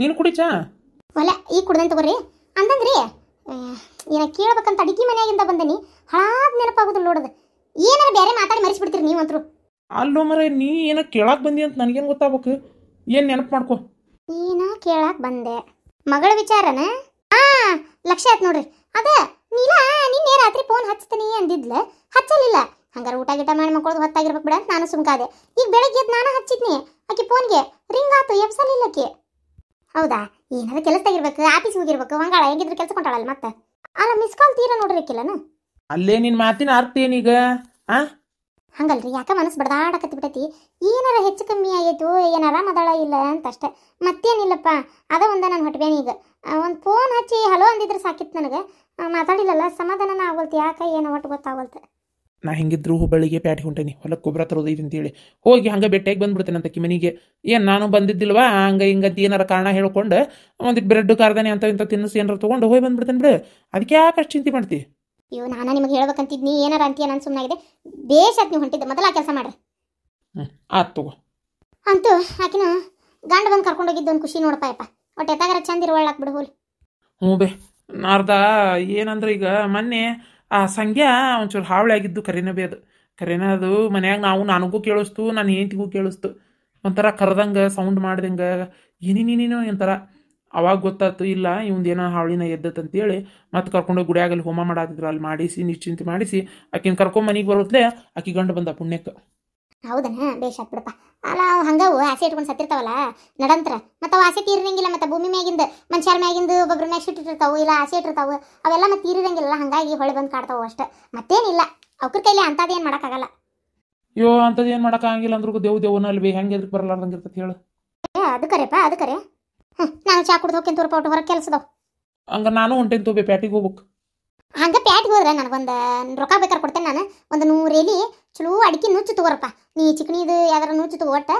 ನೀನು ಕುಡಿ ಚಾ ಒಲೆ ಈಗ ಕುಡ್ದನ್ ತಗೋರಿ ಅಂತಂದ್ರಿ ಏನ ಕೇಳ್ಬೇಕಂತ ಅಡಿಗೆ ಮನೆಯಾಗಿಂದ ಬಂದನಿ ಹಳಾದ ನೆನಪಾಗೋದಿಲ್ಲ ನೋಡದ ಏನಾರ ಬೇರೆ ಮಾತಾಡಿ ಮರಿಸ್ಬಿಡ್ತೀರಿ ನೀವಂತ್ರು ಅಲ್ಲೋ ಮರ ನೀ ಏನ ಕೇಳಾಕ್ ಬಂದಿ ಅಂತ ನನಗೇನು ಗೊತ್ತಾಗ್ಬೇಕು ಏನು ನೆನಪು ಮಾಡ್ಕೋ ನೀನ ಕೇಳಾಕ್ ಬಂದೆ ಮಗಳ ವಿಚಾರನ ಆ ಲಕ್ಷ ಆಯ್ತು ನೋಡ್ರಿ ಅದ ನೀಲ ನಿನ್ನೆ ರಾತ್ರಿ ಫೋನ್ ಹಚ್ತೀನಿ ಅಂದಿದ್ಲ ಹಚ್ಚಲಿಲ್ಲ ಹಂಗಾರೆ ಊಟ ಗಿಟ ಮಾಡಿ ಮಕ್ಕಳದು ಹೊತ್ತಾಗಿರ್ಬೇಕು ಬಿಡ ಅಂತ ನಾನು ಸುಮ್ಕಾದೆ ಈಗ ಬೆಳಗ್ಗೆ ನಾನು ಹಚ್ಚಿದ್ನಿ ಆಕೆ ಫೋನ್ಗೆ ರಿಂಗ್ ಆತು ಎಬ್ಸಲಿಲ್ಲಕ್ಕೆ ಹೌದಾ ಕೆಲಸ ತೆಗಿರ್ಬೇಕು ಆಫೀಸ್ ಹೋಗಿರ್ಬೇಕು ಹಂಗಾಳ ಹೆಂಗಿದ್ರು ಕೆಲಸ ಕೊಂಟಾಳಲ್ಲ ಮತ್ತೆ ಅಲ್ಲ ಮಿಸ್ ಕಾಲ್ ತೀರ ನೋಡ್ರಿಕ್ಕಿಲ್ಲನ ಅಲ್ಲೇ ನಿನ್ ಮಾತಿನ ಅರ್ಥ ಏನೀಗ ಆ ಹಂಗಲ್ರಿ ಯಾಕ ಮನಸ್ಸು ಬಡದಾಡಕತ್ತಿ ಬಿಟ್ಟೈತಿ ಏನಾರ ಹೆಚ್ಚು ಕಮ್ಮಿ ಆಯಿತು ಏನಾರ ಮದಾಳ ಇಲ್ಲ ಅಂತ ಅಷ್ಟೇ ಮತ್ತೇನಿಲ್ಲಪ್ಪ ಅದ ಒಂದ ನಾನು ಹೊಟ್ಬೇನಿ ಈಗ ಒಂದು ಫೋನ್ ಹಚ್ಚಿ ಹಲೋ ಅಂದಿದ್ರೆ ಸಾಕಿತ್ತು ನನಗೆ ಮಾತಾಡಿಲ್ಲಲ್ಲ ಸಮಾಧಾನನ ಆಗೋಲ್ತು ಯಾಕೆ ಏನೋ ಒಟ್ಟು ಗೊತ್ತಾಗೋಲ್ತು ನಾ ಹೆಂಗಿದ್ರು ಹುಬ್ಬಳ್ಳಿಗೆ ಪ್ಯಾಟಿ ಹೊಂಟೇನಿ ಹೊಲಕ್ಕೆ ಗೊಬ್ಬರ ತರೋದು ಇದು ಅಂತೇಳಿ ಹೋಗಿ ಹಂಗೆ ಬೆಟ್ಟೆಗೆ ಬಂದ್ಬಿಡ್ತೇನೆ ಅಂತ ಕಿಮನಿಗೆ ಏನು ನಾನು ಬಂದಿದ್ದಿಲ್ವಾ ಹಂಗೆ ಹಿಂಗಂತ ಏನಾರ ಕಾರಣ ಹೇಳ್ಕೊಂಡು ಒಂದಿಟ್ಟು ಬ್ರೆಡ್ ಕಾರ್ದಾನೆ ಅಂತ ಇಂಥ ತಿನ್ನಿಸಿ ಏನಾರ ತೊಗೊಂಡು ಹೋಗಿ ಬಂದ್ಬಿಡ್ತೇನೆ ಬಿಡು ಅದಕ್ಕೆ ಯಾಕೆ ಅಷ್ಟು ಚಿಂತೆ ಮಾಡ್ತಿ ಅಯ್ಯೋ ನಾನು ನಿಮಗೆ ಹೇಳ್ಬೇಕಂತಿದ್ನಿ ಏನಾರ ಅಂತೀಯ ನಾನು ಸುಮ್ಮನಾಗಿದೆ ಬೇಷಾತ್ ನೀವು ಹೊಂಟಿದ್ದೆ ಮೊದಲ ಕೆಲಸ ಮಾಡ್ರಿ ಹ್ಞೂ ಆತು ತಗೋ ಅಂತೂ ಆಕಿನ ಗಂಡ ಬಂದು ಕರ್ಕೊಂಡೋಗಿದ್ದು ಒಂದು ಖುಷಿ ನೋಡಪ್ಪ ಯಪ್ಪ ಒಟ್ಟೆ ಎತ್ತಾಗಾರ ಚಂದ ಇರುವಳ್ಳಾಕ್ ಬಿಡು ಹೋಲಿ ಹ್ಞೂ ಬೇ ನಾರ್ದ ಏನಂದ್ರೆ ಈಗ ಮೊನ್ನೆ ಆ ಸಂಗ್ಯಾ ಒಂಚೂರು ಹಾವಳಿಯಾಗಿದ್ದು ಕರೇನ ಬಿ ಅದು ಕರೇನ ಅದು ಮನ್ಯಾಗ ನಾವು ನನಗೂ ಕೇಳಿಸ್ತು ನಾನು ಹೆಂಡ್ತಿಗೂ ಕೇಳಿಸ್ತು ಒಂಥರ ಕರೆದಂಗೆ ಸೌಂಡ್ ಮಾಡ್ದಂಗೆ ಏನೇನೇನೇನೋ ಒಂಥರ ಅವಾಗ ಗೊತ್ತಾಯ್ತು ಇಲ್ಲ ಇವಂದೇನೋ ಹಾವಳಿನ ಎದ್ದತ್ತಂತೇಳಿ ಮತ್ತೆ ಕರ್ಕೊಂಡೋಗಿ ಅಲ್ಲಿ ಹೋಮ ಮಾಡಾತಿದ್ರು ಅಲ್ಲಿ ಮಾಡಿಸಿ ನಿಶ್ಚಿಂತೆ ಮಾಡಿಸಿ ಆಕಿನ ಕರ್ಕೊಂಡು ಮನೆಗೆ ಬರುತ್ತಲೇ ಆಕಿ ಗಂಡು ಬಂದ ಪುಣ್ಯಕ್ಕೆ ಹೌದನ ಬೇಷ್ ಆಗ್ಬಿಡಪ್ಪ ಅಲ್ಲ ಹಂಗವು ಆಸೆ ಇಟ್ಕೊಂಡು ಸತ್ತಿರ್ತಾವಲ್ಲ ನಡಂತ್ರ ಮತ್ತು ಅವು ಆಸೆ ತೀರಿರಂಗಿಲ್ಲ ಮತ್ತು ಭೂಮಿ ಮ್ಯಾಗಿಂದ ಮನುಷ್ಯರ ಮ್ಯಾಗಿಂದ ಒಬ್ಬೊಬ್ರ ಮ್ಯಾಗ ಇಟ್ಟಿರ್ತಾವೆ ಇಲ್ಲ ಆಸೆ ಇಟ್ಟಿರ್ತಾವೆ ಅವೆಲ್ಲ ಮತ್ತೆ ತೀರಿರಂಗಿಲ್ಲ ಹಂಗಾಗಿ ಹೊಳೆ ಬಂದು ಕಾಡ್ತಾವೆ ಅಷ್ಟೇ ಮತ್ತೇನಿಲ್ಲ ಅವ್ರ ಕೈಲಿ ಅಂಥದ್ದೇನು ಮಾಡೋಕ್ಕಾಗಲ್ಲ ಅಯ್ಯೋ ಅಂಥದ್ದು ಏನು ಮಾಡೋಕ್ಕಾಗಿಲ್ಲ ಅಂದ್ರೂ ದೇವ್ ದೇವನ ಬಿ ಹೆಂಗೆ ಎದಕ್ಕೆ ಬರಲಾರ್ದಂಗೆ ಹೇಳು ಏ ಅದು ಕರೆಪ್ಪ ಅದು ಕರೆ ಹ್ಞೂ ನಾನು ಚಾ ಕುಡ್ದು ಹೋಗ್ತೀನಿ ತೋರ್ಪ ಹೊರಗೆ ಕೆಲಸದವು ಹಂಗ ನಾನು ಹೊಂಟೇನಿ ತೋಬೇ ಪ್ಯಾಟಿಗೆ ಹೋಗ್ಬೇಕು ಹಂಗೆ ಪ್ಯಾಟಿಗೆ ಹೋದ್ರೆ ನನಗೊಂದು ರೊಕ್ಕ ಬೇಕಾರೆ ಕೊಡ್ತೇನೆ ನಾನು ಒಂದು ನೂರು ಎಲಿ ಚಲೋ ಅಡಿಕೆ ನುಚ್ಚು ತಗೋರಪ್ಪ ನೀ ಚಿಕಣಿದು ಯಾವ್ದಾರ ನುಚ್ಚು ತಗೋ ಒಟ್ಟು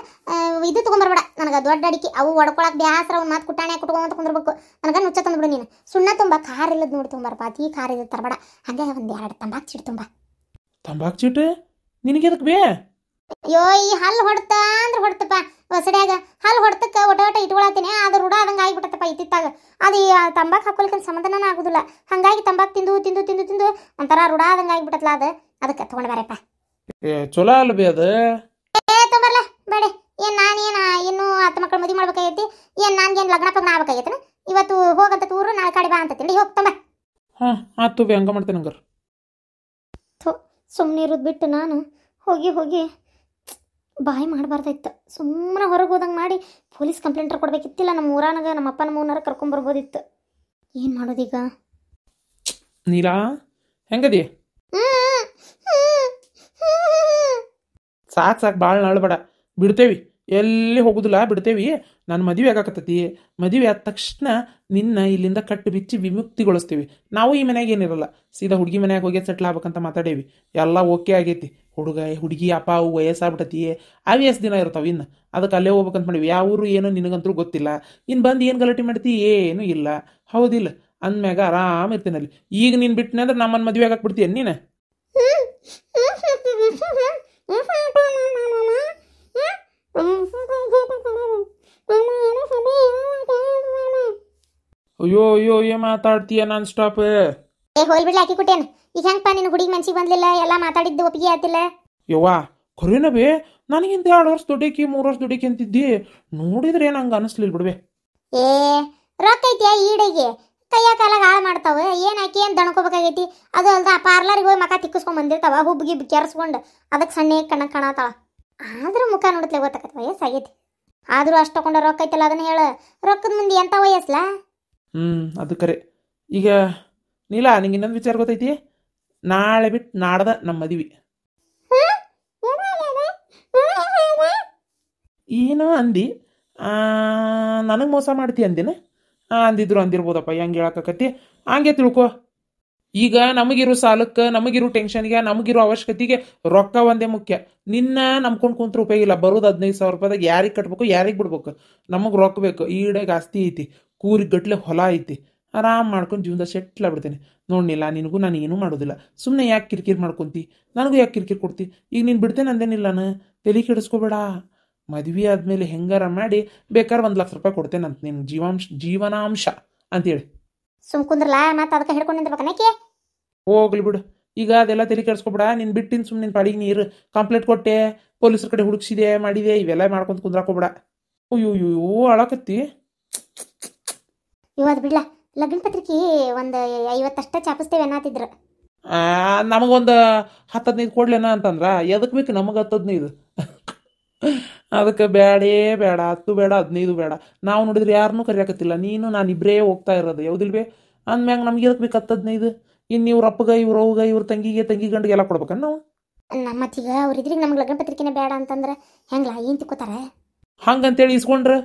ಇದು ತೊಗೊಂಬರ್ಬೇಡ ನನಗೆ ದೊಡ್ಡ ಅಡಿಕೆ ಅವು ಒಡ್ಕೊಳಕ್ಕೆ ಬೇಸರ ಒಂದು ಮಾತು ಕುಟ್ಟಾಣೆ ಕುಟ್ಕೊಂತ ಕುಂದಿರ್ಬೇಕು ನನಗೆ ನುಚ್ಚ ತಂದ್ಬಿಡು ನೀನು ಸುಣ್ಣ ತುಂಬ ಖಾರ ಇಲ್ಲದ ನೋಡಿ ತೊಂಬರಪ್ಪ ಅತಿ ಖಾರ ಇಲ್ಲದ ತರಬೇಡ ಹಂಗೆ ಒಂದು ಎರಡು ತಂಬಾಕ್ ಚೀಟ್ ತುಂಬ ತಂಬಾಕ್ ಚೀಟು ನಿನಗೆ ಅದಕ್ಕೆ ಬೇ ಅಯ್ಯೋ ಈ ಹಲ್ಲು ಹೊಡ್ತ ಅಂದ್ರೆ ಹೊಡ್ತಪ್ಪ ಹೊಸಡ್ಯಾಗ ಹಲ್ಲು ಹೊಡ್ತಕ್ಕೆ ಒಟ ಒಟ ಇಟ್ಕೊಳತ್ತೀನಿ ಅದು ರೂಢ ಆದಂಗೆ ಆಗಿಬಿಟ್ಟತ್ತಪ್ಪ ಇತ್ತಿತ್ತಾಗ ಅದು ತಂಬಾಕು ಹಾಕೊಲಿಕ್ಕೆ ಸಮಾಧಾನ ಆಗೋದಿಲ್ಲ ಹಂಗಾಗಿ ತಂಬಾಕ್ ತಿಂದು ತಿಂದು ತಿಂದು ತಿಂದು ಒಂಥರ ರೂಢ ಆದಂಗೆ ಆಗಿಬಿಟ್ಟತ್ಲ ಅದು ಅದಕ್ಕೆ ತೊಗೊಂಡು ಬರಪ್ಪ ಏ ಚಲೋ ಅಲ್ಲ ಬೇ ಅದು ಏ ತೊಂಬರ್ಲ ಬೇಡ ಏನು ನಾನೇನ ಇನ್ನೂ ಹತ್ತು ಮಕ್ಕಳು ಮದುವೆ ಮಾಡ್ಬೇಕಾಗೈತಿ ಏನು ನನಗೇನು ಲಗ್ನ ಪಗ್ನ ಆಗ್ಬೇಕಾಗೈತಿ ಇವತ್ತು ಹೋಗಂತ ತೂರು ನಾಳೆ ಕಡೆ ಬಾ ಅಂತ ತಿಳಿ ಹೋಗಿ ತೊಂಬ ಹಾಂ ಆತು ಬಿ ಹಂಗೆ ಸುಮ್ಮನೆ ಇರೋದು ಬಿಟ್ಟು ನಾನು ಹೋಗಿ ಹೋಗಿ ಬಾಯಿ ಮಾಡಬಾರ್ದಾಯ್ತು ಸುಮ್ಮನೆ ಹೊರಗೆ ಹೋದಂಗೆ ಮಾಡಿ ಪೊಲೀಸ್ ಕಂಪ್ಲೇಂಟರ್ ಕೊಡಬೇಕಿತ್ತಿಲ್ಲ ನಮ್ಮ ಊರಾನಾಗ ನಮ್ಮ ಅಪ್ಪನ ಮೂನಾರ ಕರ್ಕೊಂಬರ್ಬೋದಿತ್ತು ಏನು ಮಾಡೋದೀಗ ನೀಲಾ ಹೆಂಗದಿ ಸಾಕು ಸಾಕು ಭಾಳ ನಾಳಬೇಡ ಬಿಡ್ತೇವಿ ಎಲ್ಲಿ ಹೋಗುದಿಲ್ಲ ಬಿಡ್ತೇವಿ ನಾನು ಮದುವೆ ಆಗಾಕತ್ತತಿ ಮದುವೆ ಆದ ತಕ್ಷಣ ನಿನ್ನ ಇಲ್ಲಿಂದ ಕಟ್ಟು ಬಿಚ್ಚಿ ವಿಮುಕ್ತಿಗೊಳಿಸ್ತೀವಿ ನಾವು ಈ ಮನೆಯಾಗ ಏನಿರಲ್ಲ ಸೀದಾ ಹುಡುಗಿ ಮನೆಯಾಗ ಹೋಗಿ ಸೆಟ್ಲ್ ಆಗ್ಬೇಕಂತ ಮಾತಾಡೇವಿ ಎಲ್ಲ ಓಕೆ ಆಗೈತಿ ಹುಡುಗ ಹುಡುಗಿ ಅಪ್ಪ ಅವು ಆ ವಯಸ್ಸು ದಿನ ಇರ್ತಾವೆ ಇನ್ನು ಅದಕ್ಕೆ ಅಲ್ಲೇ ಹೋಗ್ಬೇಕಂತ ಮಾಡಿವಿ ಊರು ಏನೋ ನಿನಗಂತೂ ಗೊತ್ತಿಲ್ಲ ಇನ್ನು ಬಂದು ಏನು ಗಲಾಟೆ ಮಾಡ್ತಿ ಏನು ಇಲ್ಲ ಹೌದಿಲ್ಲ ಅಂದಮ್ಯಾಗ ಆರಾಮ ಅಲ್ಲಿ ಈಗ ನೀನು ಬಿಟ್ಟನೆ ಅಂದ್ರೆ ನಮ್ಮನ್ನು ಮದುವೆ ಆಗಕ್ಕೆ ಬಿಡ್ತೀಯ ನೀನು ಅಯ್ಯೋ ಅಯ್ಯೋ ಏ ಮಾತಾಡ್ತೀಯ ನಾನ್ ಸ್ಟಾಪ್ ಏ ಹೋಲ್ ಬಿಡ್ಲಿ ಹಾಕಿ ಕೊಟ್ಟೇನ್ ಈಗ ಹೆಂಗಪ್ಪ ನಿನ್ನ ಹುಡುಗಿ ಮನ್ಸಿಗೆ ಬಂದಿಲ್ಲ ಎಲ್ಲ ಮಾತಾಡಿದ್ದು ಒಪ್ಪಿಗೆ ಆತಿಲ್ಲ ಯವ್ವ ಖರೇನ ನನಗಿಂತ ಎರಡು ವರ್ಷ ದುಡ್ಡಿಕಿ ಮೂರು ವರ್ಷ ದುಡ್ಡಿಕಿ ಅಂತಿದ್ದಿ ನೋಡಿದ್ರೆ ನಂಗೆ ಅನಿಸ್ಲಿಲ್ಲ ಬಿಡ್ವೆ ಏ ರೊಕ್ಕ ಐತಿಯ ಈಡೆಗೆ ಕೈಯ ಕಾಲಾಗ ಹಾಳು ಮಾಡ್ತಾವ ಏನ್ ಹಾಕಿ ಏನ್ ದಣಕೋಬೇಕಾಗೈತಿ ಅದು ಅಲ್ದ ಪಾರ್ಲರ್ ಪಾರ್ಲರ್ಗೆ ಹೋಗಿ ಮಕ ತಿಕ್ಕಿಸ್ಕೊಂಡ್ ಬಂದಿರ್ತಾವ ಹುಬ್ ಗಿಬ್ ಕೆರೆಸ್ಕೊಂಡು ಅದಕ್ಕೆ ಸಣ್ಣ ಕಣ ಕಾಣತಾಳ ಆದ್ರೂ ಮುಖ ನೋಡತ್ಲೆ ಗೊತ್ತಾಗತ್ತ ವಯಸ್ಸಾಗೈತಿ ಆದ್ರೂ ಅಷ್ಟು ತಗೊಂಡ ರೊಕ್ಕ ಐತಲ್ಲ ಅದನ್ನ ಹೇಳ ರೊಕ್ಕದ ಮುಂದೆ ಎಂತ ವಯಸ್ಲಾ ಹ್ಞೂ ಅದು ಕರೆ ಈಗ ನೀಲ ನಿಂಗೆ ಇನ್ನೊಂದು ವಿಚಾರ ಗೊತ್ತೈತಿ ನಾಳೆ ಬಿಟ್ಟು ನಾಡ್ದ ನಮ್ಮ ಮದುವೆ ಏನೋ ಅಂದಿ ನನಗೆ ಮೋಸ ಮಾಡ್ತಿ ಅಂದಿನ ಅಂದಿದ್ರು ಅಂದಿರ್ಬೋದಪ್ಪ ಹೆಂಗೆ ಹೇಳಕ್ಕತ್ತಿ ಹಂಗೆ ತಿಳ್ಕೊ ಈಗ ನಮಗಿರೋ ಸಾಲಕ್ಕೆ ನಮಗಿರೋ ಟೆನ್ಷನ್ಗೆ ನಮಗಿರೋ ಅವಶ್ಯಕತೆಗೆ ರೊಕ್ಕ ಒಂದೇ ಮುಖ್ಯ ನಿನ್ನ ನಂಬ್ಕೊಂಡು ಕುಂತ್ರು ಉಪಯೋಗ ಇಲ್ಲ ಬರೋದು ಹದಿನೈದು ಸಾವಿರ ರೂಪಾಯಿದಾಗ ಯಾರಿಗೆ ಕಟ್ಬೇಕು ಯಾರಿಗೆ ಬಿಡ್ಬೇಕು ನಮಗೆ ರೊಕ್ಕ ಬೇಕು ಈಡಾಗ ಆಸ್ತಿ ಐತಿ ಗಟ್ಟಲೆ ಹೊಲ ಐತಿ ಆರಾಮ್ ಮಾಡ್ಕೊಂಡು ಜೀವನದ ಸೆಟ್ಲ್ ಆಗ್ಬಿಡ್ತೇನೆ ನೋಡ್ನಿಲ್ಲ ನಿನಗೂ ನಾನು ಏನೂ ಮಾಡೋದಿಲ್ಲ ಸುಮ್ಮನೆ ಯಾಕೆ ಕಿರಿಕಿರಿ ಮಾಡ್ಕೊಂತಿ ನನಗೂ ಯಾಕೆ ಕಿರಿಕಿರಿ ಕೊಡ್ತಿ ಈಗ ನೀನು ಬಿಡ್ತೇನೆ ಅಂದೇನಿಲ್ಲ ನಾನು ತಲೆ ಕೆಡಿಸ್ಕೋಬೇಡ ಮದುವೆ ಆದಮೇಲೆ ಹೆಂಗಾರ ಮಾಡಿ ಬೇಕಾದ್ರೆ ಒಂದು ಲಕ್ಷ ರೂಪಾಯಿ ಕೊಡ್ತೇನೆ ಅಂತ ನಿನ್ನ ಜೀವಾಂಶ ಜೀವನಾಂಶ ಅಂತೇಳಿ ಹೋಗ್ಲಿ ಬಿಡು ಈಗ ಅದೆಲ್ಲ ತಲೆ ಕೆಡಿಸ್ಕೊಬೇಡ ನೀನು ಬಿಟ್ಟಿನ ಸುಮ್ಮನೆ ನಿನ್ನ ಪಾಡಿಗೆ ನೀರು ಕಂಪ್ಲೇಂಟ್ ಕೊಟ್ಟೆ ಪೊಲೀಸರ ಕಡೆ ಹುಡುಕ್ಸಿದೆ ಮಾಡಿದೆ ಇವೆಲ್ಲ ಮಾಡ್ಕೊಂಡು ಕುಂದ್ರಾಕೋಬೇಡ ಅಯ್ಯೋ ಅಳಕತ್ತಿ ಇವತ್ತು ಬಿಡ್ಲ ಲಗ್ನ ಪತ್ರಿಕೆ ಒಂದು ಐವತ್ತಷ್ಟ ಚಾಪಿಸ್ತೇವೆ ಅನ್ನತ್ತಿದ್ರು ನಮಗೊಂದು ಹತ್ತು ಹದಿನೈದು ಕೊಡ್ಲೇನ ಅಂತಂದ್ರ ಎದಕ್ಕೆ ಬೇಕು ನಮಗೆ ಹತ್ತು ಹದಿನೈದು ಅದಕ್ಕೆ ಬೇಡೇ ಬೇಡ ಹತ್ತು ಬೇಡ ಹದಿನೈದು ಬೇಡ ನಾವು ನೋಡಿದ್ರೆ ಯಾರನ್ನೂ ಕರಿಯಾಕತ್ತಿಲ್ಲ ನೀನು ನಾನು ಇಬ್ಬರೇ ಹೋಗ್ತಾ ಇರೋದು ಯಾವ್ದಿಲ್ವೇ ಅಂದ್ಮ್ಯಾಗ ನಮ್ಗೆ ಎದಕ್ಕೆ ಬೇಕು ಹತ್ತು ಹದಿನೈದು ಇನ್ನು ಇವ್ರ ಅಪ್ಪಗ ಇವ್ರ ಅವ್ಗ ಇವ್ರ ತಂಗಿಗೆ ತಂಗಿ ಗಂಡಿಗೆ ಎಲ್ಲ ಕೊಡ್ಬೇಕನ್ನ ನಾವು ನಮ್ಮ ಅವ್ರ ಇದ್ರಿಗೆ ನಮ್ಗೆ ಲಗ್ನ ಪತ್ರಿಕೆನೇ ಬೇಡ ಅಂತಂದ್ರೆ ಹೆಂಗ್ಲ ಏನು ತಿಕ್ಕೋತಾರೆ ಹಂಗಂತೇಳಿ ಇಸ್ಕೊಂಡ್ರೆ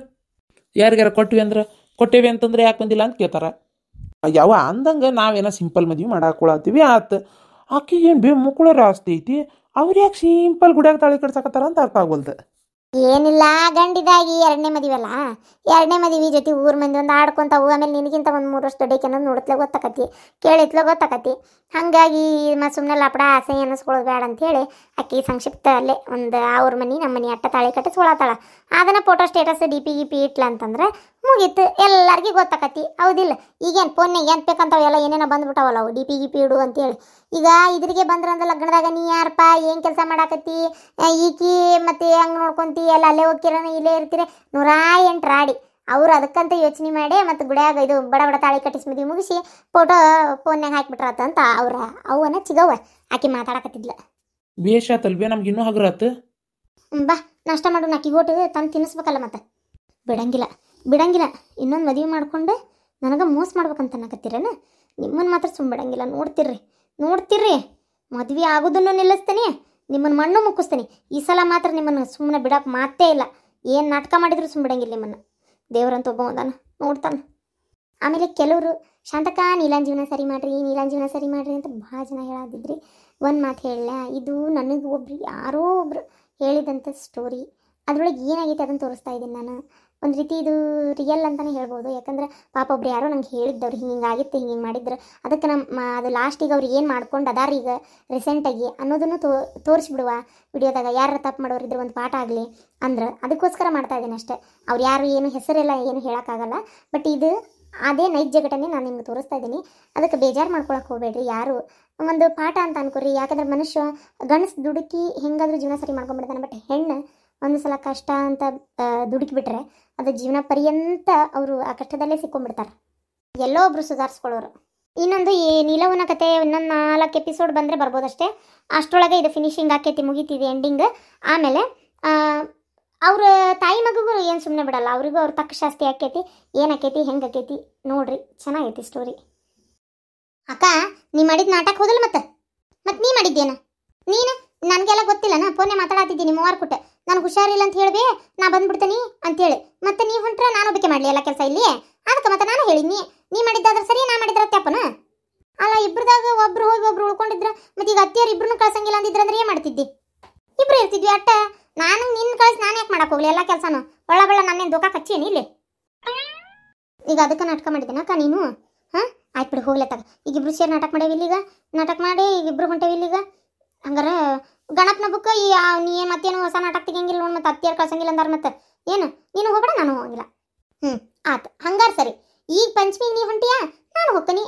ಯಾರಿಗಾರ ಕೊಟ್ವಿ ಅಂದ್ರೆ ಕೊಟ್ಟೇವಿ ಅಂತಂದ್ರೆ ಯಾಕೆ ಬಂದಿಲ್ಲ ಅಂತ ಕೇಳ್ತಾರೆ ಯಾವ ಅಂದಂಗೆ ನಾವೇನೋ ಸಿಂಪಲ್ ಮದ್ವೆ ಮಾಡಾಕೊಳತ್ತೀವಿ ಆತು ಆಕೆ ಏನು ಬೇ ಮುಕ್ಕಳೋ ಆಸ್ತಿ ಐತಿ ಅವ್ರ ಯಾಕೆ ಸಿಂಪಲ್ ಗುಡಿಯಾಗ ತಾಳಿ ಕಡ್ಸಕತ್ತಾರ ಅಂತ ಅರ್ಥ ಆಗೋಲ್ದು ಏನಿಲ್ಲ ಗಂಡಿದಾಗಿ ಎರಡನೇ ಅಲ್ಲ ಎರಡನೇ ಮದುವೆ ಜೊತೆ ಊರ ಮಂದಿ ಒಂದು ಆಡ್ಕೊಂತ ಹೋಗ ಆಮೇಲೆ ನಿನಗಿಂತ ಒಂದು ಮೂರು ವರ್ಷ ದೊಡ್ಡಕ್ಕೆ ಅನ್ನೋದು ನೋಡತ್ಲೆ ಗೊತ್ತಾಕತಿ ಕೇಳಿತ್ಲೆ ಗೊತ್ತಾಕತಿ ಹಾಗಾಗಿ ಮತ್ತು ಸುಮ್ಮನೆ ಲಪಡ ಆಸೆ ಅನ್ನಿಸ್ಕೊಳ್ಳೋದು ಬೇಡ ಅಂತೇಳಿ ಅಕ್ಕಿ ಸಂಕ್ಷಿಪ್ತ ಅಲ್ಲೇ ಒಂದು ಅವ್ರ ಮನೆ ನಮ್ಮ ಮನೆ ಅಟ್ಟ ತಾಳಿ ಕಟ್ಟಿಸ್ಕೊಳತ್ತಾಳ ಅದನ್ನು ಫೋಟೋ ಸ್ಟೇಟಸ್ ಡಿ ಪಿ ಗಿಪಿ ಇಟ್ಲ ಅಂತಂದ್ರೆ ಮುಗೀತು ಎಲ್ಲರಿಗೂ ಗೊತ್ತಾಕತಿ ಹೌದಿಲ್ಲ ಈಗೇನು ಫೋನ್ನಾಗ ಏನು ಎಲ್ಲ ಏನೇನೋ ಬಂದ್ಬಿಟ್ಟಾವಲ್ಲ ಅವು ಡಿ ಪಿ ಗಿ ಪಿ ಇಡು ಅಂತೇಳಿ ಈಗ ಇದ್ರಿಗೆ ಬಂದ್ರಂದ್ರೆ ಲಗ್ನದಾಗ ನೀ ಯಾರಪ್ಪ ಏನು ಕೆಲಸ ಮಾಡಾಕತ್ತಿ ಈಕಿ ಮತ್ತು ಹೆಂಗೆ ನೋಡ್ಕೊಂತಿ ಎಲ್ಲ ಅಲ್ಲೇ ಹೋಗ್ತಿರೋ ಇಲ್ಲೇ ಇರ್ತೀರಿ ನೂರಾ ಎಂಟು ರಾಡಿ ಅವ್ರು ಅದಕ್ಕಂತ ಯೋಚನೆ ಮಾಡಿ ಮತ್ತು ಗುಡಿಯಾಗ ಇದು ಬಡ ಬಡ ತಾಳಿ ಕಟ್ಟಿಸಿ ಮದುವೆ ಮುಗಿಸಿ ಫೋಟೋ ಹಾಕಿ ಅಂತ ಅವ್ರ ಅವನ ಚಿಗವ್ವ ಆಕೆ ಮಾತಾಡಕತ್ತಿದ್ಲ ಬೇಷ ತಲ್ಬೇ ನಮ್ಗೆ ಇನ್ನೂ ಹಗುರಾತು ಬಾ ನಾಷ್ಟ ಮಾಡು ನಾಕಿ ಹೋಟು ತಂದು ತಿನ್ನಿಸ್ಬೇಕಲ್ಲ ಮತ್ತೆ ಬಿಡಂಗಿಲ್ಲ ಬಿಡಂಗಿಲ್ಲ ಇನ್ನೊಂದು ಮದುವೆ ಮಾಡಿಕೊಂಡೆ ನನಗೆ ಮೋಸ ಮಾಡ್ಬೇಕಂತ ಅನ್ನಕತ್ತೀರೇನ ನಿಮ್ಮನ್ನು ಮಾತ್ರ ಸುಮ್ಮ ಬಿಡಂಗಿಲ್ಲ ನೋಡ್ತಿರ್ರಿ ನೋಡ್ತಿರ್ರಿ ಮದುವೆ ಆಗೋದನ್ನು ನಿಲ್ಲಿಸ್ತೀನಿ ನಿಮ್ಮನ್ನು ಮಣ್ಣು ಮುಕ್ಕಿಸ್ತೀನಿ ಈ ಸಲ ಮಾತ್ರ ನಿಮ್ಮನ್ನು ಸುಮ್ಮನೆ ಬಿಡೋಕೆ ಮಾತೇ ಇಲ್ಲ ಏನು ನಾಟಕ ಮಾಡಿದ್ರು ಸುಮ್ಮ ಬಿಡಂಗಿಲ್ಲ ನಿಮ್ಮನ್ನು ದೇವರಂತ ಒಬ್ಬ ಒಂದಾನ ನೋಡ್ತಾನೆ ಆಮೇಲೆ ಕೆಲವರು ಶಾಂತಕ ನೀಲಾಂಜೀವನ ಸರಿ ಮಾಡಿರಿ ನೀಲಾಂಜೀವನ ಸರಿ ಮಾಡಿರಿ ಅಂತ ಭಾಳ ಜನ ಹೇಳಾದಿದ್ರಿ ಒಂದು ಮಾತು ಹೇಳಲ್ಲ ಇದು ನನಗೆ ಒಬ್ರು ಯಾರೋ ಒಬ್ರು ಹೇಳಿದಂಥ ಸ್ಟೋರಿ ಅದರೊಳಗೆ ಏನಾಗೈತೆ ಅದನ್ನು ತೋರಿಸ್ತಾ ಇದ್ದೀನಿ ನಾನು ಒಂದು ರೀತಿ ಇದು ರಿಯಲ್ ಅಂತಲೇ ಹೇಳ್ಬೋದು ಯಾಕಂದ್ರೆ ಪಾಪ ಒಬ್ರು ಯಾರೋ ನಂಗೆ ಹೇಳಿದ್ದವ್ರು ಹಿಂಗೆ ಆಗಿತ್ತು ಹಿಂಗೆ ಹಿಂಗೆ ಮಾಡಿದ್ರು ಅದಕ್ಕೆ ನಮ್ಮ ಅದು ಲಾಸ್ಟಿಗೆ ಅವ್ರು ಏನು ಮಾಡ್ಕೊಂಡು ಅದಾರ ಈಗ ರೀಸೆಂಟಾಗಿ ಅನ್ನೋದನ್ನು ತೋ ತೋರಿಸ್ಬಿಡುವ ವಿಡಿಯೋದಾಗ ಯಾರು ತಪ್ಪು ಮಾಡೋರು ಇದ್ರೆ ಒಂದು ಪಾಠ ಆಗಲಿ ಅಂದ್ರೆ ಅದಕ್ಕೋಸ್ಕರ ಮಾಡ್ತಾ ಇದ್ದೀನಿ ಅಷ್ಟೇ ಅವ್ರು ಯಾರು ಏನು ಹೆಸರೆಲ್ಲ ಏನು ಹೇಳೋಕ್ಕಾಗಲ್ಲ ಬಟ್ ಇದು ಅದೇ ನೈಜ ಘಟನೆ ನಾನು ನಿಮ್ಗೆ ತೋರಿಸ್ತಾ ಇದ್ದೀನಿ ಅದಕ್ಕೆ ಬೇಜಾರು ಮಾಡ್ಕೊಳಕ್ಕೆ ಹೋಗಬೇಡಿ ಯಾರು ಒಂದು ಪಾಠ ಅಂತ ಅನ್ಕೋರಿ ಯಾಕಂದ್ರೆ ಮನುಷ್ಯ ಗಣಸ್ ದುಡುಕಿ ಹೆಂಗಾದ್ರೂ ಜೀವನ ಸರಿ ಮಾಡ್ಕೊಂಡ್ಬಿಡ್ತಾನೆ ಬಟ್ ಹೆಣ್ಣು ಒಂದು ಸಲ ಕಷ್ಟ ಅಂತ ದುಡುಕಿಬಿಟ್ರೆ ಅದು ಜೀವನ ಪರ್ಯಂತ ಅವರು ಆ ಕಷ್ಟದಲ್ಲೇ ಸಿಕ್ಕೊಂಡ್ಬಿಡ್ತಾರೆ ಎಲ್ಲೋ ಒಬ್ರು ಸುಧಾರಿಸ್ಕೊಳ್ಳೋರು ಇನ್ನೊಂದು ಈ ನೀಲವನ ಕತೆ ಇನ್ನೊಂದು ನಾಲ್ಕು ಎಪಿಸೋಡ್ ಬಂದರೆ ಬರ್ಬೋದಷ್ಟೇ ಅಷ್ಟರೊಳಗೆ ಇದು ಫಿನಿಶಿಂಗ್ ಆಕೈತಿ ಮುಗೀತಿದೆ ಎಂಡಿಂಗ್ ಆಮೇಲೆ ಅವ್ರ ತಾಯಿ ಮಗುಗೂ ಏನು ಸುಮ್ಮನೆ ಬಿಡಲ್ಲ ಅವ್ರಿಗೂ ಅವ್ರ ತಕ್ಕ ಶಾಸ್ತಿ ಆಕೈತಿ ಏನಾಕೈತಿ ಹೆಂಗೆ ಆಕೈತಿ ನೋಡ್ರಿ ಚೆನ್ನಾಗೈತಿ ಸ್ಟೋರಿ ಅಕ್ಕ ನೀ ಮಾಡಿದ ನಾಟಕ ಹೋದಲ್ಲ ಮತ್ತೆ ಮತ್ತೆ ನೀ ಮಾಡಿದ್ದೇನ ನೀನು ನನಗೆಲ್ಲ ನಾ ಫೋನೇ ಮಾತಾಡತ್ತಿದ್ದೀನಿ ಮೂವಾರು ಕೊಟ್ಟೆ ನನಗೆ ಹುಷಾರಿಲ್ಲ ಅಂತ ಹೇಳಿದೆ ನಾ ಬಂದ್ಬಿಡ್ತೀನಿ ಅಂತೇಳಿ ಮತ್ತೆ ನೀವು ಹೊಂಟ್ರೆ ನಾನು ಒಬ್ಬಕ್ಕೆ ಮಾಡಲಿ ಎಲ್ಲ ಕೆಲಸ ಇಲ್ಲಿ ಅದಕ್ಕೆ ಮತ್ತೆ ನಾನು ಹೇಳಿದ್ನಿ ನೀ ಮಾಡಿದ್ದಾದ್ರೆ ಸರಿ ನಾ ಮಾಡಿದ್ರೆ ತಪ್ಪನ ಅಲ್ಲ ಇಬ್ಬರದಾಗ ಒಬ್ರು ಹೋಗಿ ಒಬ್ರು ಉಳ್ಕೊಂಡಿದ್ರ ಮತ್ತೆ ಈಗ ಅತ್ತಿಯರು ಇಬ್ರು ಕಳ್ಸಂಗಿಲ್ಲ ಅಂದಿದ್ರೆ ಅಂದ್ರೆ ಏನು ಮಾಡ್ತಿದ್ದಿ ಇಬ್ರು ಇರ್ತಿದ್ವಿ ಅಟ್ಟ ನಾನು ನಿನ್ನ ಕಳ್ಸಿ ನಾನು ಯಾಕೆ ಮಾಡಕ್ಕೆ ಹೋಗ್ಲಿ ಎಲ್ಲ ಕೆಲಸನು ಒಳ್ಳ ಬೆಳ್ಳ ನನ್ನೇನು ದುಃಖ ಕಚ್ಚೇನಿ ಇಲ್ಲಿ ಈಗ ಅದಕ್ಕೆ ನಾಟಕ ಮಾಡಿದ್ದೀನಕ್ಕ ನೀನು ಹಾಂ ಆಯ್ತು ಬಿಡಿ ಹೋಗ್ಲತ್ತಾಗ ಈಗ ಇಬ್ರು ಸೇರಿ ನಾಟಕ ಮಾಡೇವಿಲ್ಲ ಈಗ ನಾಟಕ ಮಾಡಿ ಈಗ ಇಬ್ರು ಹೊಂಟೇವಿಲ್ಲ ಈಗ ಹಂಗಾರ ಗಣಪನ ಬುಕ್ ಈ ನೀ ಮತ್ತೇನು ಹೊಸ ನಾಟಕ ತೆಗಿಯಂಗಿಲ್ಲ ನೋಡಿ ಮತ್ತೆ ಅತ್ತಿಯಾರು ಕಳ್ಸಂಗಿಲ್ಲ ಅಂದ್ರೆ ಮತ್ತೆ ಏನು ನೀನು ಹೋಗಬೇಡ ನಾನು ಹೋಗಿಲ್ಲ ಹ್ಞೂ ಆತು ಹಂಗಾರೆ ಸರಿ ಈಗ ಪಂಚಮಿಗೆ ನೀ ಹೊಂಟಿಯಾ ನಾನು ಹೋಗ್ತೀನಿ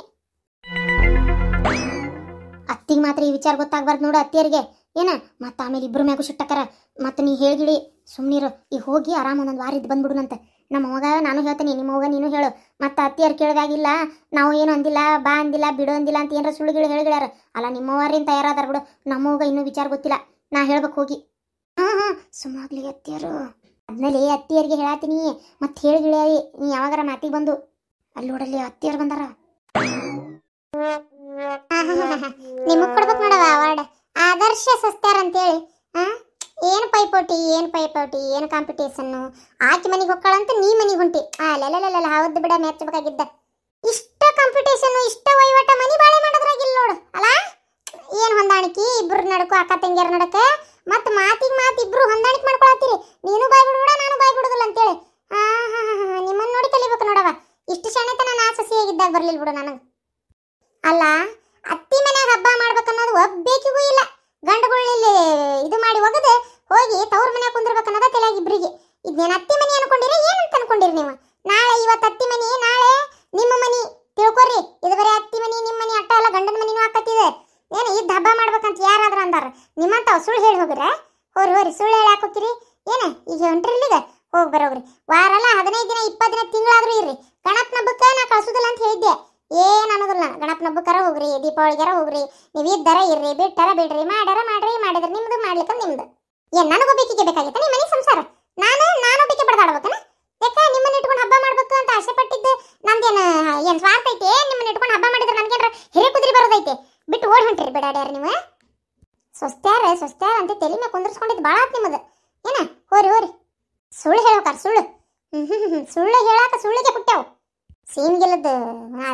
ಅತ್ತಿಗೆ ಮಾತ್ರ ಈ ವಿಚಾರ ಗೊತ್ತಾಗ್ಬಾರ್ದು ನೋಡು ಅತ್ತಿಯರಿಗೆ ಏನ ಮತ್ತೆ ಆಮೇಲೆ ಇಬ್ರು ಮ್ಯಾಗು ಸುಟ್ಟಕರ ಮತ್ತೆ ನೀ ಹೇಳಿ ಸುಮ್ಮನಿರು ಈಗ ಹೋಗಿ ಆರಾಮ ಒಂದೊಂದು ವಾರ ಇದ್ದು ಬಂದ್ಬಿಡುನಂತೆ ನಮ್ಮ ಮಗ ನಾನು ಹೇಳ್ತೀನಿ ನಿಮ್ಮ ನೀನು ಹೇಳು ಮತ್ತೆ ಅತ್ತಿಯರು ಕೇಳಿದಾಗಿಲ್ಲ ನಾವು ಏನು ಅಂದಿಲ್ಲ ಬಾ ಅಂದಿಲ್ಲ ಬಿಡು ಅಂದಿಲ್ಲ ಅಂತ ಏನಾರ ಗಿಳು ಹೇಳಿಗ್ಯಾರ ಅಲ್ಲ ನಿಮ್ಮವರಿಂದ ತಯಾರಾದಾರ ಬಿಡು ನಮ್ಮ ಮಗ ಇನ್ನೂ ವಿಚಾರ ಗೊತ್ತಿಲ್ಲ ನಾ ಹೇಳ್ಬೇಕು ಹೋಗಿ ಹಾಂ ಹಾಂ ಸುಮ್ಮಾಗ್ಲಿ ಅತ್ತಿಯರು ಅದ್ಮೇಲೆ ಅತ್ತಿಯರಿಗೆ ಹೇಳತ್ತೀನಿ ಮತ್ತೆ ಹೇಳಿಗಿಳಿ ನೀ ಯಾವಾಗಾರ ಮಾತಿಗೆ ಬಂದು ಅಲ್ಲಿ ನೋಡಲ್ಲಿ ಅತ್ತಿಯರು ಬಂದಾರ ನಿಮಗೆ ಕೊಡ್ಬೇಕು ನೋಡವ ಅವಾರ್ಡ್ ಪೈಪೋಟಿ ಏನು ಪೈಪೋಟಿ ಏನು ಕಾಂಪಿಟೇಷನ್ನು ಆಕೆ ಮನೆಗೆ ಹೊಕ್ಕಳಂತ ನೀ ಮನೆಗೆ ಹೊಂಟಿ ಅಲ್ಲ ಹೌದು ಬಿಡ ಮೆಚ್ಚಬೇಕಾಗಿದ್ದ ಇಷ್ಟ ಕಾಂಪಿಟೇಷನ್ ಇಷ್ಟ ವಹಿವಾಟ ಮನಿ ಬಾಳೆ ಮಾಡೋದ್ರಾಗಿಲ್ಲ ನೋಡು ಅಲ್ಲ ಏನು ಹೊಂದಾಣಿಕೆ ಇಬ್ಬರು ನಡಕು ಅಕ್ಕ ತಂಗಿಯರ ನಡಕ ಮತ್ತೆ ಮಾತಿಗೆ ಮಾತು ಇಬ್ಬರು ಹೊಂದಾಣಿಕೆ ಮಾಡ್ಕೊಳತ್ತೀರಿ ನೀನು ಬಾಯ್ ಬಿಡುಗಡ ನಾನು ಬಾಯ್ ಬಿಡೋದಿಲ್ಲ ಅಂತೇಳಿ ಹಾ ಹಾ ನಿಮ್ಮನ್ನು ನೋಡಿ ಕಲಿಬೇಕು ನೋಡವ ಇಷ್ಟು ತನ ನಾ ಸಸಿಯಾಗಿದ್ದಾಗ ಬರಲಿಲ್ಲ ಬಿಡು ನನಗೆ ಅಲ್ಲ ಅತ್ತಿ ಮನೆಯಾಗ ಹಬ್ಬ ಮಾಡ್ಬೇಕನ್ನೋದು ಒಬ್ಬೇಕಿಗೂ ಇಲ್ಲ ಗಂಡುಗಳಲ್ಲಿ ಇದು ಮಾಡಿ ಒಗದೆ ಹೋಗಿ ತವ್ರ ಮನೆ ಕುಂದಿರ್ಬೇಕು ಅನ್ನೋದ ತಲೆಯಾಗಿ ಇಬ್ಬರಿಗೆ ಇದನ್ನೇನು ಅತ್ತಿ ಮನೆ ಅನ್ಕೊಂಡಿರಿ ಏನಂತ ಅನ್ಕೊಂಡಿರಿ ನೀವು ನಾಳೆ ಇವತ್ತು ಅತ್ತಿ ಮನೆ ನಾಳೆ ನಿಮ್ಮ ಮನೆ ತಿಳ್ಕೊರಿ ಇದು ಬರೀ ಅತ್ತಿ ಮನೆ ನಿಮ್ಮ ಮನೆ ಅಟ್ಟ ಅಲ್ಲ ಗಂಡನ ಮನೆನೂ ಹಾಕತ್ತಿದೆ ಏನು ಇದ್ ಹಬ್ಬ ಮಾಡ್ಬೇಕಂತ ಯಾರಾದ್ರೂ ಅಂದಾರ ನಿಮ್ಮಂತ ಸುಳ್ಳು ಹೇಳಿ ಹೋಗ್ರೆ ಹೋರಿ ಹೋರಿ ಸುಳ್ಳು ಹೇಳಿ ಹಾಕೋಕಿರಿ ಏನು ಈಗ ಹೊಂಟ್ರಿಲ್ಲಿಗ ಹೋಗಿ ಬರೋಗ್ರಿ ವಾರಲ್ಲ ಹದಿನೈದು ದಿನ ಇಪ್ಪತ್ತು ದಿನ ತಿಂಗಳಾದ್ರೂ ಇರ್ರಿ ಗಣಪನ ನಾ ಕಳ್ಸೋದಿಲ್ಲ ಅಂತ ಹೇಳಿದ್ದೆ ಏನು ಅನ್ನೋದಿಲ್ಲ ಗಣಪನ ಹಬ್ಬಕ್ಕಾರ ಹೋಗ್ರಿ ದೀಪಾವಳಿಗಾರ ಹೋಗ್ರಿ ನೀವು ಇದ್ದಾರ ಇರ್ರಿ ಬಿಟ್ಟಾರ ಬಿಡ್ರಿ ಮಾಡ್ಯಾರ ಮಾಡ್ರಿ ಮಾಡಿದ್ರೆ ನಿಮ್ಮದು ಮಾಡ್ಲಿಕ್ಕೆ ನಿಮ್ದು ಏನ್ ನನಗೊಬ್ಬೇಕಿಗೆ ಬೇಕಾಗಿತ್ತ ನಿಮ್ಮ ಮನೆ ಸಂಸಾರ ನಾನು ನಾನೊಬ್ಬೇಕೆ ಬಡದಾಡ್ಬೇಕನ ಯಾಕ ನಿಮ್ಮನ್ನ ಇಟ್ಕೊಂಡು ಹಬ್ಬ ಮಾಡ್ಬೇಕು ಅಂತ ಆಸೆ ಪಟ್ಟಿದ್ದು ನಂದೇನು ಏನ್ ಸ್ವಾರ್ಥ ಐತೆ ನಿಮ್ಮನ್ನ ಇಟ್ಕೊಂಡು ಹಬ್ಬ ಮಾಡಿದ್ರೆ ನನಗೇನ್ರ ಹಿರೇ ಕುದುರಿ ಬರೋದೈತೆ ಬಿಟ್ಟು ಓಡ್ ಹೊಂಟ್ರಿ ಬಿಡಾಡ್ಯಾರ ನೀವು ಸ್ವಸ್ತ್ಯಾರ ಸ್ವಸ್ತ್ಯಾರ ಅಂತ ತಲೆ ಮೇಲೆ ಕುಂದರ್ಸ್ಕೊಂಡಿದ್ದು ಭಾಳ ಆತ್ ನಿಮ್ಮದು ಏನ ಹೋರಿ ಹೋರಿ ಸುಳ್ಳು ಹೇಳ್ಬೇಕಾರ ಸುಳ್ಳು ಸುಳ್ಳು ಹೇಳಾಕ ಸುಳ್ಳಿಗೆ ಹುಟ್ಟ್ಯಾವು ಸೀನ್ಗಿಲ್ಲದ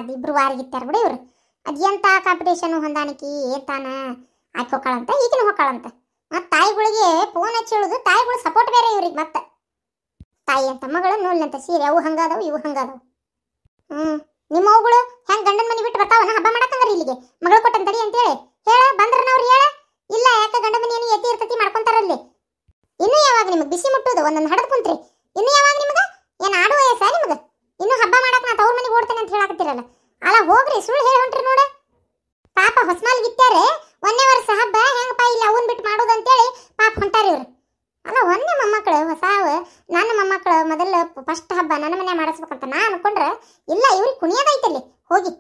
ಅದಿಬ್ರು ವಾರಿಗಿತ್ತಾರ ಬಿಡಿ ಇವ್ರು ಅದು ಎಂತ ಕಾಂಪಿಟೇಷನು ಹೊಂದಾಣಿಕೆ ಏತಾನ ಆಕೆ ಹೊಕ್ಕಳಂತ ಈಗಿನ ಹೊಕ್ಕಳಂತ ಮತ್ತು ತಾಯಿಗಳಿಗೆ ಫೋನ್ ಹಚ್ಚಿ ಹೇಳುದು ತಾಯಿಗಳು ಸಪೋರ್ಟ್ ಬೇರೆ ಇವ್ರಿಗೆ ಮತ್ತೆ ತಾಯಿ ಅಂತ ಮಗಳು ನೋಡ್ಲಂತ ಸೀರೆ ಅವು ಹಂಗಾದವು ಇವು ಹಂಗಾದವು ಹ್ಞೂ ನಿಮ್ಮ ಅವುಗಳು ಹೆಂಗೆ ಗಂಡನ ಮನೆ ಬಿಟ್ಟು ಬರ್ತಾವನ ಹಬ್ಬ ಮಾಡಕ್ಕಂದ್ರೆ ಇಲ್ಲಿಗೆ ಮಗಳು ಕೊಟ್ಟಂತಡಿ ಅಂತೇಳಿ ಹೇಳ ಬಂದ್ರ ಅವ್ರು ಹೇಳ ಇಲ್ಲ ಯಾಕೆ ಗಂಡ ಮನೆಯನ್ನು ಎತ್ತಿ ಇರ್ತತಿ ಮಾಡ್ಕೊಂತಾರಲ್ಲಿ ಇನ್ನೂ ಯಾವಾಗ ನಿಮಗೆ ಬಿಸಿ ಮುಟ್ಟೋದು ಒಂದೊಂದು ಹಡದ್ ಕುಂತ್ರಿ ಇನ್ನೂ ಯಾವಾಗ ನಿಮಗೆ ಏನು ಆಡುವ ವಯಸ್ಸ ನಿಮಗೆ ಇನ್ನೂ ಹಬ್ಬ ಮಾಡಕ್ಕೆ ನಾ ತವ್ರ ಮನೆಗೆ ಓಡ್ತೇನೆ ಅಂತ ಹೇಳಕತ್ತಿರಲ್ಲ ಅಲ್ಲ ಹೋಗ್ರಿ ಸುಳ್ಳು ಹೇಳಿ ಮೊದಲು ಫಸ್ಟ್ ಹಬ್ಬ ನನ್ನ ಮನೆ ಮಾಡಿಸ್ಬೇಕಂತ ನಾ ಅನ್ಕೊಂಡ್ರೆ ಇಲ್ಲ ಇವ್ರಿಗೆ ಕುಣಿಯೋದೈತಲ್ಲಿ ಹೋಗಿ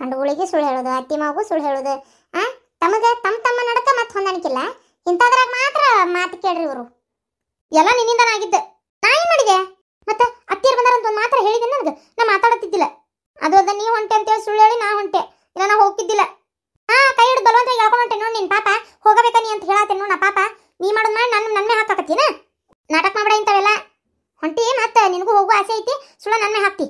ಕಂಡುಗಳಿಗೆ ಸುಳ್ಳು ಹೇಳೋದು ಅತ್ತಿ ಮಾವು ಸುಳ್ಳು ಹೇಳೋದು ಆ ತಮಗೆ ತಮ್ಮ ತಮ್ಮ ನಡಕ ಮತ್ತೆ ಹೊಂದಾಣಿಕಿಲ್ಲ ಇಂಥದ್ರಾಗ ಮಾತ್ರ ಮಾತು ಕೇಳ್ರಿ ಇವರು ಎಲ್ಲ ನಿನ್ನಿಂದನ ಆಗಿದ್ದೆ ತಾಯಿ ಏನು ಮಾಡಿದೆ ಮತ್ತೆ ಅತ್ತಿಯರ್ ಬಂದಾರ ಅಂತ ಒಂದು ಮಾತ್ರ ಹೇಳಿದೆ ನನಗೆ ನಾ ಮಾತಾಡತ್ತಿದ್ದಿಲ್ಲ ಅದು ಅದ ನೀ ಹೊಂಟೆ ಅಂತೇಳಿ ಸುಳ್ಳು ಹೇಳಿ ನಾ ಹೊಂಟೆ ಇಲ್ಲ ನಾ ಹೋಗ್ತಿದ್ದಿಲ್ಲ ಹಾ ಕೈ ಹಿಡಿದು ಬಲವಂತ ಹೇಳ್ಕೊಂಡು ಹೊಂಟೆ ನೋಡಿ ನಿನ್ನ ಪಾಪ ಹೋಗಬೇಕಾ ನೀ ಅಂತ ಹೇಳತ್ತೇನು ನಾ ಪಾಪ ನೀ ಮಾಡೋದು ಮಾಡಿ ನನ್ನ ನನ್ನೇ ಹಾಕಾಕತ್ತೀನ ನಾಟಕ ಮಾಡ್ಬೇಡ ಇಂಥವೆಲ್ಲ ಹೊಂಟಿ ಮತ್ತೆ ನಿನಗೂ ಹೋಗುವ ಆಸೆ ಐತಿ ಸುಳ್ಳ ನನ್ನ ಹಾಕ್ತಿ